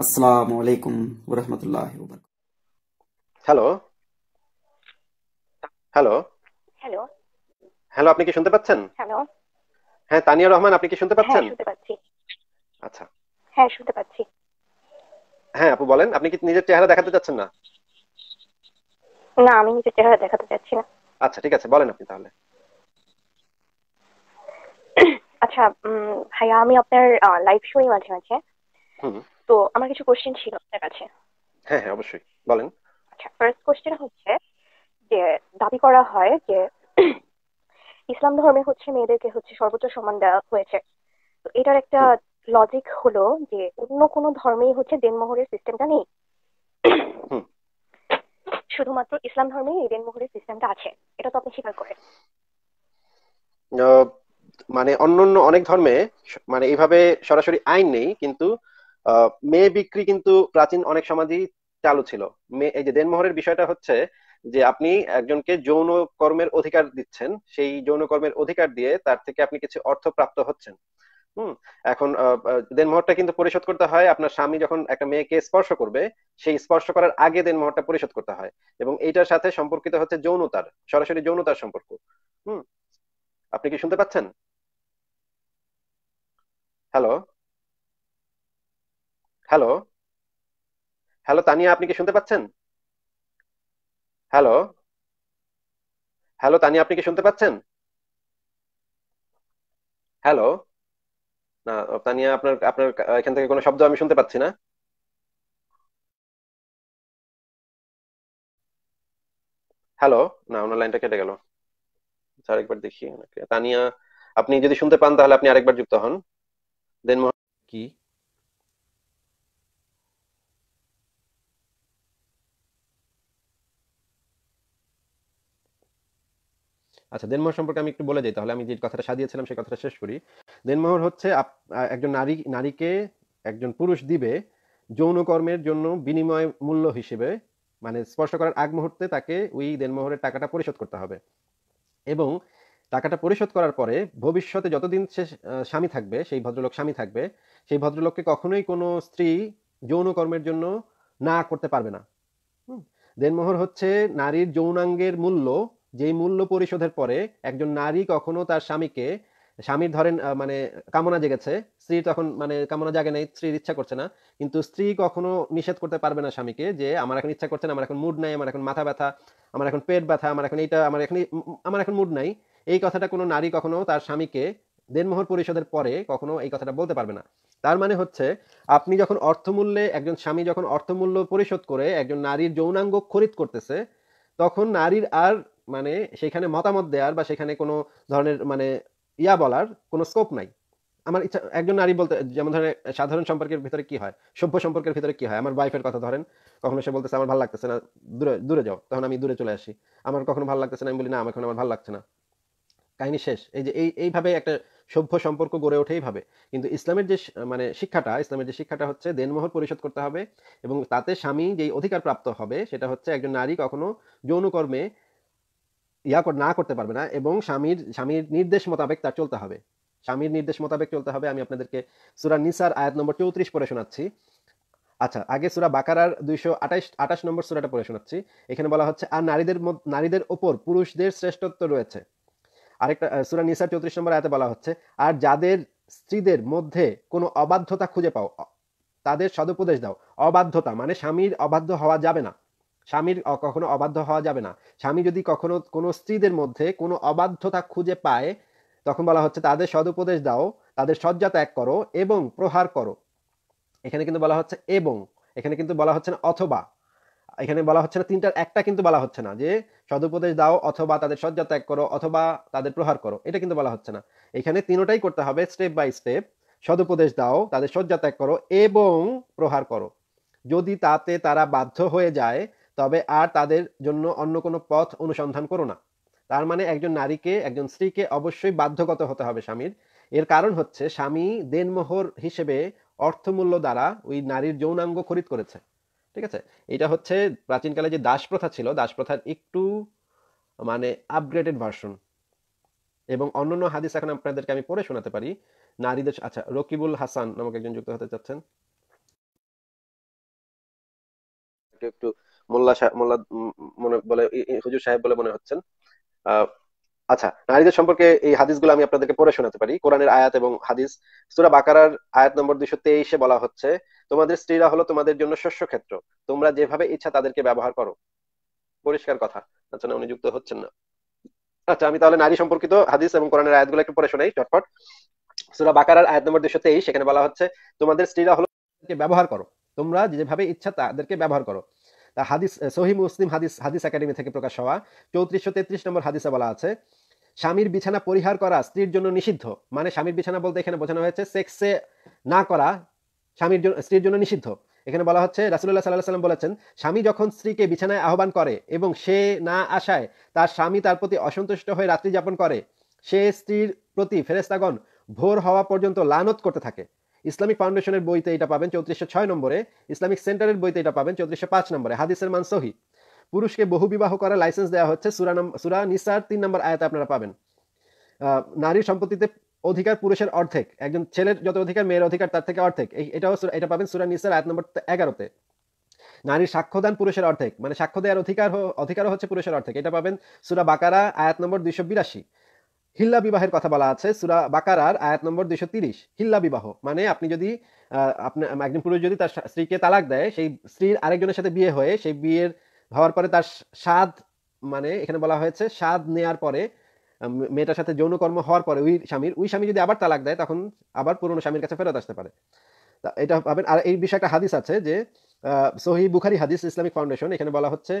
আসসালামু আলাইকুম রহমতুল্লাহ হ্যালো হ্যালো হ্যালো হ্যালো আপনি কি শুনতে পাচ্ছেন হ্যালো হ্যাঁ তানিয়া রহমান আপনি কি শুনতে হ্যাঁ, পাচ্ছেন শুনতে পাচ্ছি আচ্ছা হ্যাঁ শুনতে পাচ্ছি হ্যাঁ আপু বলেন আপনি কি নিজের চেহারা দেখাতে চাচ্ছেন না না আমি নিজের চেহারা দেখাতে চাচ্ছি না আচ্ছা ঠিক আছে বলেন আপনি তাহলে আচ্ছা ভাইয়া আমি আপনার লাইভ শোই মাঝে মাঝে তো আমার কিছু কোশ্চেন ছিল আপনার কাছে হ্যাঁ হ্যাঁ অবশ্যই বলেন আচ্ছা ফার্স্ট কোশ্চেন হচ্ছে যে দাবি করা হয় যে ইসলাম ধর্মে হচ্ছে মেয়েদেরকে হচ্ছে সর্বোচ্চ সম্মান দেওয়া হয়েছে তো এটার একটা লজিক হলো যে অন্য কোনো ধর্মেই হচ্ছে দেনমোহরের সিস্টেমটা নেই শুধুমাত্র ইসলাম ধর্মেই এই দেনমোহরের সিস্টেমটা আছে এটা তো আপনি স্বীকার করেন মানে অন্যান্য অনেক ধর্মে মানে এইভাবে সরাসরি আইন নেই কিন্তু মেয়ে বিক্রি কিন্তু প্রাচীন অনেক সমাজই চালু ছিল এই যে দেনমোহরের বিষয়টা হচ্ছে যে আপনি একজনকে যৌন কর্মের অধিকার দিচ্ছেন সেই যৌন কর্মের অধিকার দিয়ে তার থেকে আপনি কিছু অর্থ প্রাপ্ত হচ্ছেন হুম এখন দেনমোহরটা কিন্তু পরিশোধ করতে হয় আপনার স্বামী যখন একটা মেয়েকে স্পর্শ করবে সেই স্পর্শ করার আগে দেনমোহরটা পরিশোধ করতে হয় এবং এইটার সাথে সম্পর্কিত হচ্ছে যৌনতার সরাসরি যৌনতার সম্পর্ক হুম আপনি কি শুনতে পাচ্ছেন হ্যালো হ্যালো হ্যালো তানিয়া আপনি কি শুনতে পাচ্ছেন হ্যালো হ্যালো তানিয়া আপনি কি শুনতে পাচ্ছেন হ্যালো না তানিয়া আপনার আপনার এখান থেকে কোনো শব্দ আমি শুনতে পাচ্ছি না হ্যালো না ওনার লাইনটা কেটে গেল আরেকবার দেখি তানিয়া আপনি যদি শুনতে পান তাহলে আপনি আরেকবার যুক্ত হন দেন কি আচ্ছা দেনমোহর সম্পর্কে আমি একটু বলে যাই তাহলে আমি যে কথাটা সাজিয়েছিলাম সেই কথাটা শেষ করি দেনমোহর হচ্ছে একজন নারী নারীকে একজন পুরুষ দিবে যৌনকর্মের জন্য বিনিময় মূল্য হিসেবে মানে স্পর্শ করার আগ মুহূর্তে তাকে ওই দেনমোহরের টাকাটা পরিশোধ করতে হবে এবং টাকাটা পরিশোধ করার পরে ভবিষ্যতে যতদিন সে স্বামী থাকবে সেই ভদ্রলোক স্বামী থাকবে সেই ভদ্রলোককে কখনোই কোনো স্ত্রী যৌনকর্মের জন্য না করতে পারবে না দেনমোহর হচ্ছে নারীর যৌনাঙ্গের মূল্য যেই মূল্য পরিশোধের পরে একজন নারী কখনো তার স্বামীকে স্বামীর ধরেন মানে কামনা জেগেছে স্ত্রী তখন মানে কামনা জাগে নাই স্ত্রীর ইচ্ছা করছে না কিন্তু স্ত্রী কখনো নিষেধ করতে পারবে না স্বামীকে যে আমার এখন ইচ্ছা করছে না আমার এখন মুড নাই আমার এখন মাথা ব্যথা আমার এখন পেট ব্যথা আমার এখন এইটা আমার এখন আমার এখন মুড নাই এই কথাটা কোনো নারী কখনো তার স্বামীকে দেনমোহর পরিশোধের পরে কখনো এই কথাটা বলতে পারবে না তার মানে হচ্ছে আপনি যখন অর্থমূল্যে একজন স্বামী যখন অর্থমূল্য পরিশোধ করে একজন নারীর যৌনাঙ্গ খরিদ করতেছে তখন নারীর আর মানে সেখানে মতামত দেওয়ার বা সেখানে কোনো ধরনের মানে ইয়া বলার কোনো স্কোপ নাই আমার ইচ্ছা একজন নারী বলতে যেমন ধরেন সাধারণ সম্পর্কের ভিতরে কি হয় সভ্য সম্পর্কের ভিতরে কি হয় আমার ওয়াইফের কথা ধরেন কখনো সে বলতেছে আমার ভালো লাগতেছে না দূরে দূরে যাও তখন আমি দূরে চলে আসি আমার কখনো ভালো লাগতেছে না আমি বলি না আমার এখন আমার ভালো লাগছে না কাহিনী শেষ এই যে এই এইভাবে একটা সভ্য সম্পর্ক গড়ে ওঠেই এইভাবে কিন্তু ইসলামের যে মানে শিক্ষাটা ইসলামের যে শিক্ষাটা হচ্ছে দেনমোহর পরিশোধ করতে হবে এবং তাতে স্বামী যেই অধিকার প্রাপ্ত হবে সেটা হচ্ছে একজন নারী কখনো যৌনকর্মে ইয়া না করতে পারবে না এবং স্বামীর স্বামীর নির্দেশ মোতাবেক তার চলতে হবে স্বামীর নির্দেশ মোতাবেক চলতে হবে আমি আপনাদেরকে সুরা নিসার আয়াত নম্বর চৌত্রিশ পড়ে শোনাচ্ছি আচ্ছা আগে সুরা বাকারার দুইশো আঠাশ আঠাশ নম্বর সুরাটা পড়ে শোনাচ্ছি এখানে বলা হচ্ছে আর নারীদের নারীদের ওপর পুরুষদের শ্রেষ্ঠত্ব রয়েছে আরেকটা সুরা নিসার চৌত্রিশ নম্বর আয়াতে বলা হচ্ছে আর যাদের স্ত্রীদের মধ্যে কোনো অবাধ্যতা খুঁজে পাও তাদের সদুপদেশ দাও অবাধ্যতা মানে স্বামীর অবাধ্য হওয়া যাবে না স্বামীর কখনো অবাধ্য হওয়া যাবে না স্বামী যদি কখনো কোনো স্ত্রীদের মধ্যে কোনো অবাধ্যতা খুঁজে পায় তখন বলা হচ্ছে তাদের সদুপদেশ দাও তাদের শয্যা ত্যাগ করো এবং প্রহার করো এখানে কিন্তু বলা হচ্ছে এবং এখানে কিন্তু বলা হচ্ছে না অথবা এখানে বলা হচ্ছে না তিনটার একটা কিন্তু বলা হচ্ছে না যে সদুপদেশ দাও অথবা তাদের শয্যা ত্যাগ করো অথবা তাদের প্রহার করো এটা কিন্তু বলা হচ্ছে না এখানে তিনটাই করতে হবে স্টেপ বাই স্টেপ সদুপদেশ দাও তাদের শয্যা ত্যাগ করো এবং প্রহার করো যদি তাতে তারা বাধ্য হয়ে যায় তবে আর তাদের জন্য অন্য কোনো পথ অনুসন্ধান করো না তার মানে একজন নারীকে একজন স্ত্রীকে অবশ্যই বাধ্যগত হতে হবে স্বামীর এর কারণ হচ্ছে স্বামী দেনমোহর হিসেবে অর্থমূল্য দ্বারা ওই নারীর যৌনাঙ্গ খরিদ করেছে ঠিক আছে এটা হচ্ছে প্রাচীনকালে যে দাস প্রথা ছিল দাস প্রথার একটু মানে আপগ্রেডেড ভার্সন এবং অন্যান্য হাদিস এখন আপনাদেরকে আমি পড়ে শোনাতে পারি নারীদের আচ্ছা রকিবুল হাসান নামক একজন যুক্ত হতে চাচ্ছেন একটু মোল্লা মোল্লা মনে বলে হুজুর সাহেব বলে মনে হচ্ছেন আচ্ছা নারীদের সম্পর্কে এই আমি আপনাদেরকে পড়ে শোনাতে পারি কোরআনের আয়াত এবং হাদিস সুরা বাকারার আয়াত নম্বর দুইশো তেইশে বলা হচ্ছে তোমাদের স্ত্রীরা হলো তোমাদের জন্য শস্য ক্ষেত্র তোমরা যেভাবে ইচ্ছা তাদেরকে ব্যবহার করো পরিষ্কার কথা আচ্ছা না উনি যুক্ত হচ্ছেন না আচ্ছা আমি তাহলে নারী সম্পর্কিত হাদিস এবং কোরআনের গুলো একটু পড়ে শোনাই চটপট সুরা বাকারার আয়াত নম্বর দুইশো তেইশ সেখানে বলা হচ্ছে তোমাদের স্ত্রীরা হলো ব্যবহার করো তোমরা যেভাবে ইচ্ছা তাদেরকে ব্যবহার করো হাদিস সহি মুসলিম হাদিস হাদিস একাডেমি থেকে প্রকাশ হওয়া চৌত্রিশশো তেত্রিশ নম্বর হাদিসে বলা আছে স্বামীর বিছানা পরিহার করা স্ত্রীর জন্য নিষিদ্ধ মানে স্বামীর বিছানা বলতে এখানে বোঝানো হয়েছে সেক্সে না করা স্বামীর জন্য স্ত্রীর জন্য নিষিদ্ধ এখানে বলা হচ্ছে রাসুল্লাহ সাল্লাহ সাল্লাম বলেছেন স্বামী যখন স্ত্রীকে বিছানায় আহ্বান করে এবং সে না আসায় তার স্বামী তার প্রতি অসন্তুষ্ট হয়ে রাত্রি যাপন করে সে স্ত্রীর প্রতি ফেরেস্তাগণ ভোর হওয়া পর্যন্ত লানত করতে থাকে ইসলামিক ফাউন্ডেশনের বইতে এটা পাবেন চৌত্রিশশো ছয় নম্বরে ইসলামিক সেন্টারের বইতে এটা পাবেন চৌত্রিশশো পাঁচ নম্বরে হাদিসের মান সহি পুরুষকে বহু বিবাহ করার লাইসেন্স দেওয়া হচ্ছে সুরা সুরা নিসার তিন নম্বর আয়তে আপনারা পাবেন নারীর সম্পত্তিতে অধিকার পুরুষের অর্ধেক একজন ছেলের যত অধিকার মেয়ের অধিকার তার থেকে অর্ধেক এটাও এটা পাবেন সুরা নিসার আয়াত নম্বর এগারোতে নারীর সাক্ষ্যদান পুরুষের অর্ধেক মানে সাক্ষ্য দেওয়ার অধিকার অধিকারও হচ্ছে পুরুষের অর্ধেক এটা পাবেন সুরা বাকারা আয়াত নম্বর দুইশো বিরাশি হিল্লা বিবাহের কথা বলা আছে সুরা বাকারার আয়াত নম্বর দুইশো তিরিশ হিল্লা বিবাহ মানে আপনি যদি আপনার একজন পুরুষ যদি তার স্ত্রীকে তালাক দেয় সেই স্ত্রীর আরেকজনের সাথে বিয়ে হয়ে সেই বিয়ের হওয়ার পরে তার স্বাদ মানে এখানে বলা হয়েছে স্বাদ নেয়ার পরে মেয়েটার সাথে যৌনকর্ম হওয়ার পরে ওই স্বামীর ওই স্বামী যদি আবার তালাক দেয় তখন আবার পুরনো স্বামীর কাছে ফেরত আসতে পারে এটা পাবেন আর এই বিষয়ে একটা হাদিস আছে যে সহি বুখারি হাদিস ইসলামিক ফাউন্ডেশন এখানে বলা হচ্ছে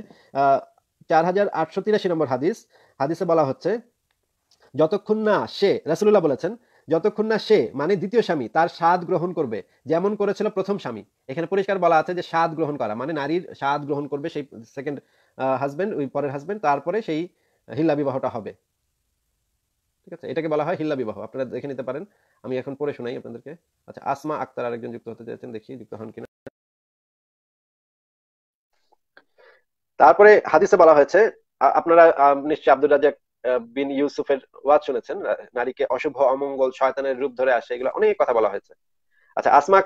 চার হাজার আটশো তিরাশি নম্বর হাদিস হাদিসে বলা হচ্ছে যতক্ষণ না সে রাসুল্লাহ বলেছেন যতক্ষণ না সে মানে দ্বিতীয় স্বামী তার স্বাদ গ্রহণ করবে যেমন করেছিল প্রথম স্বামী এখানে পরিষ্কার বলা আছে যে স্বাদ গ্রহণ করা মানে নারীর স্বাদ গ্রহণ করবে সেই সেকেন্ড হাজব্যান্ড ওই পরের হাজব্যান্ড তারপরে সেই হিল্লা বিবাহটা হবে ঠিক আছে এটাকে বলা হয় হিল্লা বিবাহ আপনারা দেখে নিতে পারেন আমি এখন পড়ে শোনাই আপনাদেরকে আচ্ছা আসমা আক্তার আরেকজন যুক্ত হতে চাইছেন দেখি যুক্ত হন কিনা তারপরে হাদিসে বলা হয়েছে আপনারা নিশ্চয়ই আব্দুল রাজাক বিন ইউসুফের ওয়াজ শুনেছেন নারীকে অশুভ অমঙ্গল শয়তানের রূপ ধরে আসে এগুলো অনেক কথা বলা হয়েছে আচ্ছা আসমা